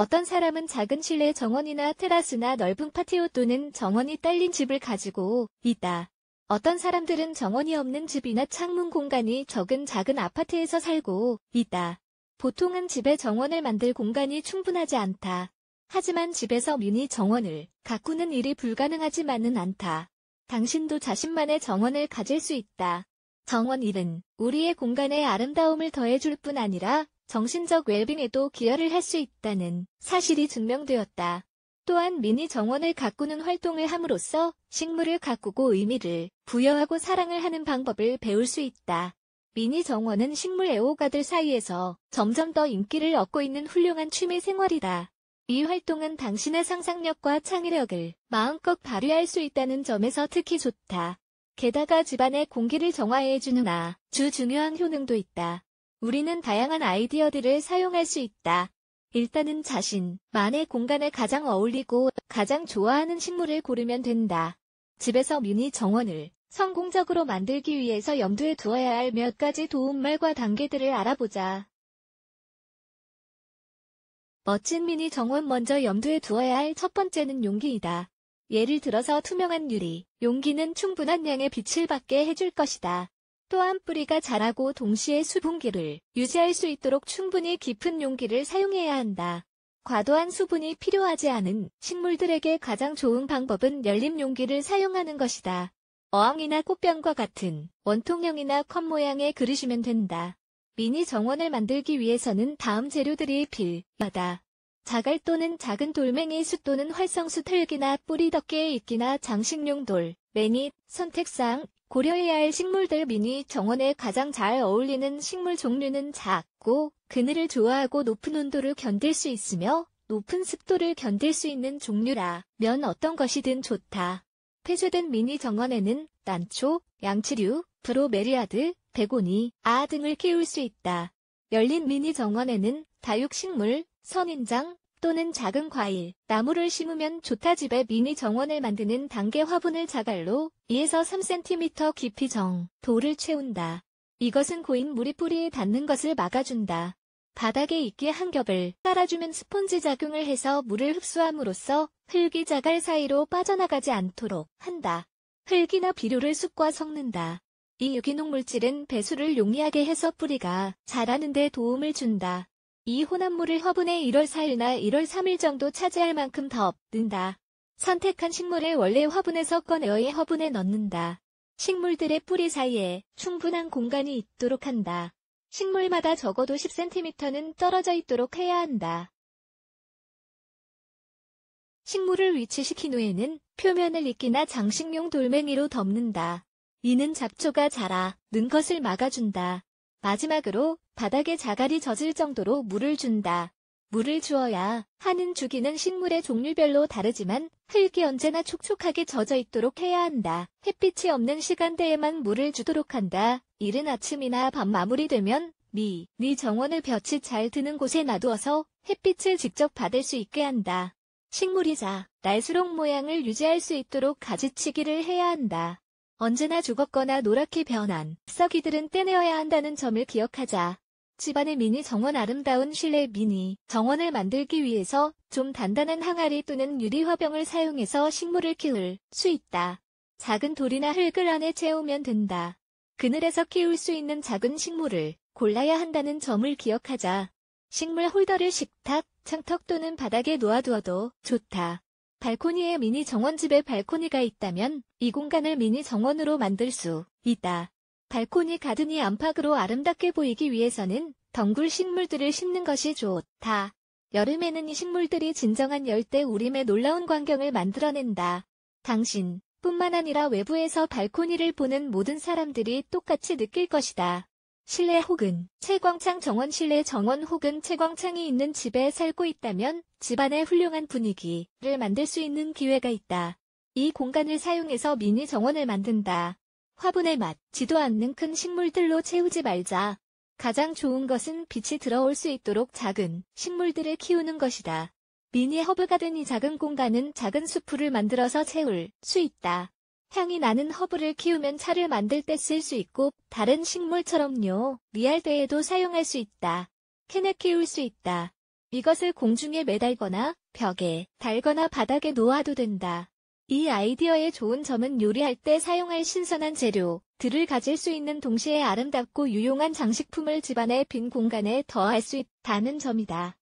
어떤 사람은 작은 실내 정원이나 테라스나 넓은 파티오 또는 정원이 딸린 집을 가지고 있다. 어떤 사람들은 정원이 없는 집이나 창문 공간이 적은 작은 아파트에서 살고 있다. 보통은 집에 정원을 만들 공간이 충분하지 않다. 하지만 집에서 미니 정원을 가꾸는 일이 불가능하지만은 않다. 당신도 자신만의 정원을 가질 수 있다. 정원일은 우리의 공간에 아름다움을 더해줄 뿐 아니라 정신적 웰빙에도 기여를 할 수 있다는 사실이 증명되었다. 또한 미니 정원을 가꾸는 활동을 함으로써 식물을 가꾸고 의미를 부여하고 사랑을 하는 방법을 배울 수 있다. 미니 정원은 식물 애호가들 사이에서 점점 더 인기를 얻고 있는 훌륭한 취미 생활이다. 이 활동은 당신의 상상력과 창의력을 마음껏 발휘할 수 있다는 점에서 특히 좋다. 게다가 집안의 공기를 정화해주는 아주 중요한 효능도 있다. 우리는 다양한 아이디어들을 사용할 수 있다. 일단은 자신만의 공간에 가장 어울리고 가장 좋아하는 식물을 고르면 된다. 집에서 미니 정원을 성공적으로 만들기 위해서 염두에 두어야 할 몇 가지 도움말과 단계들을 알아보자. 멋진 미니 정원 먼저 염두에 두어야 할 첫 번째는 용기이다. 예를 들어서 투명한 유리, 용기는 충분한 양의 빛을 받게 해줄 것이다. 또한 뿌리가 자라고 동시에 수분기를 유지할 수 있도록 충분히 깊은 용기를 사용해야 한다. 과도한 수분이 필요하지 않은 식물들에게 가장 좋은 방법은 열림 용기를 사용하는 것이다. 어항이나 꽃병과 같은 원통형이나 컵 모양의 그릇이면 된다. 미니 정원을 만들기 위해서는 다음 재료들이 필요하다. 자갈 또는 작은 돌멩이 수 또는 활성수 털기나 뿌리 덮개에이기나 장식용 돌, 매니, 선택사항, 고려해야 할 식물들 미니 정원에 가장 잘 어울리는 식물 종류는 작고 그늘을 좋아하고 높은 온도를 견딜 수 있으며 높은 습도를 견딜 수 있는 종류라 면 어떤 것이든 좋다. 폐쇄된 미니 정원에는 난초, 양치류, 브로메리아드, 베고니, 아 등을 키울 수 있다. 열린 미니 정원에는 다육식물, 선인장, 또는 작은 과일, 나무를 심으면 좋다 집에 미니 정원을 만드는 단계 화분을 자갈로 2에서 3cm 깊이 정, 돌을 채운다. 이것은 고인 물이 뿌리에 닿는 것을 막아준다. 바닥에 있게한 겹을 깔아주면 스펀지 작용을 해서 물을 흡수함으로써 흙이 자갈 사이로 빠져나가지 않도록 한다. 흙이나 비료를 숲과 섞는다. 이 유기농 물질은 배수를 용이하게 해서 뿌리가 자라는 데 도움을 준다. 이 혼합물을 화분에 1월 4일나 1월 3일 정도 차지할 만큼 더 넣는다. 선택한 식물을 원래 화분에서 꺼내어의 화분에 넣는다. 식물들의 뿌리 사이에 충분한 공간이 있도록 한다. 식물마다 적어도 10cm는 떨어져 있도록 해야 한다. 식물을 위치시킨 후에는 표면을 이끼나 장식용 돌멩이로 덮는다. 이는 잡초가 자라 는 것을 막아준다. 마지막으로 바닥에 자갈이 젖을 정도로 물을 준다. 물을 주어야 하는 주기는 식물의 종류별로 다르지만 흙이 언제나 촉촉하게 젖어 있도록 해야 한다. 햇빛이 없는 시간대에만 물을 주도록 한다. 이른 아침이나 밤 마무리되면 미, 니 정원을 볕이 잘 드는 곳에 놔두어서 햇빛을 직접 받을 수 있게 한다. 식물이자 날수록 모양을 유지할 수 있도록 가지치기를 해야 한다. 언제나 죽었거나 노랗게 변한 썩이들은 떼내어야 한다는 점을 기억하자. 집안의 미니 정원 아름다운 실내 미니 정원을 만들기 위해서 좀 단단한 항아리 또는 유리 화병을 사용해서 식물을 키울 수 있다. 작은 돌이나 흙을 안에 채우면 된다. 그늘에서 키울 수 있는 작은 식물을 골라야 한다는 점을 기억하자. 식물 홀더를 식탁, 창턱 또는 바닥에 놓아두어도 좋다. 발코니에 미니 정원집에 발코니가 있다면 이 공간을 미니 정원으로 만들 수 있다. 발코니 가든이 안팎으로 아름답게 보이기 위해서는 덩굴 식물들을 심는 것이 좋다. 여름에는 이 식물들이 진정한 열대 우림의 놀라운 광경을 만들어낸다. 당신 뿐만 아니라 외부에서 발코니를 보는 모든 사람들이 똑같이 느낄 것이다. 실내 혹은 채광창 정원 실내 정원 혹은 채광창이 있는 집에 살고 있다면 집안의 훌륭한 분위기를 만들 수 있는 기회가 있다. 이 공간을 사용해서 미니 정원을 만든다. 화분의 맛, 지도 않는 큰 식물들로 채우지 말자. 가장 좋은 것은 빛이 들어올 수 있도록 작은 식물들을 키우는 것이다. 미니 허브가된 이 작은 공간은 작은 수풀을 만들어서 채울 수 있다. 향이 나는 허브를 키우면 차를 만들 때 쓸 수 있고 다른 식물처럼요. 미알대에도 사용할 수 있다. 캔에 키울 수 있다. 이것을 공중에 매달거나 벽에 달거나 바닥에 놓아도 된다. 이 아이디어의 좋은 점은 요리할 때 사용할 신선한 재료들을 가질 수 있는 동시에 아름답고 유용한 장식품을 집안의 빈 공간에 더할 수 있다는 점이다.